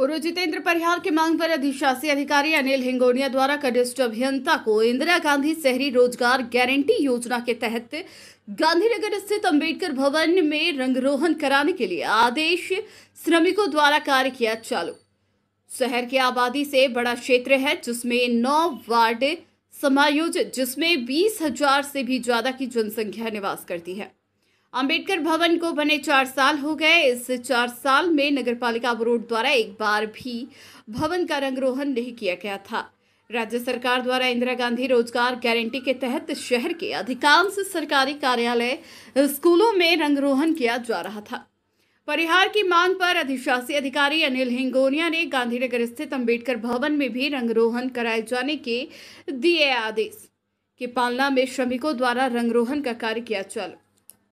पूर्व जितेंद्र परिहार की मांग पर अधिशासी अधिकारी अनिल हिंगोनिया द्वारा कनिष्ठ अभियंता को इंदिरा गांधी शहरी रोजगार गारंटी योजना के तहत गांधीनगर स्थित अंबेडकर भवन में रंगरोहन कराने के लिए आदेश श्रमिकों द्वारा कार्य किया चालू शहर की आबादी से बड़ा क्षेत्र है जिसमें नौ वार्ड समायोजित जिसमें बीस हजार से भी ज्यादा की जनसंख्या निवास करती है अंबेडकर भवन को बने चार साल हो गए इस चार साल में नगरपालिका बोर्ड द्वारा एक बार भी भवन का रंगरोहन नहीं किया गया था राज्य सरकार द्वारा इंदिरा गांधी रोजगार गारंटी के तहत शहर के अधिकांश सरकारी कार्यालय स्कूलों में रंगरोहन किया जा रहा था परिहार की मांग पर अधिशासी अधिकारी अनिल हिंगोनिया ने गांधीनगर स्थित अंबेडकर भवन में भी रंगरोहन कराए जाने के दिए आदेश की पालना में श्रमिकों द्वारा रंगरोहन का कार्य किया चालू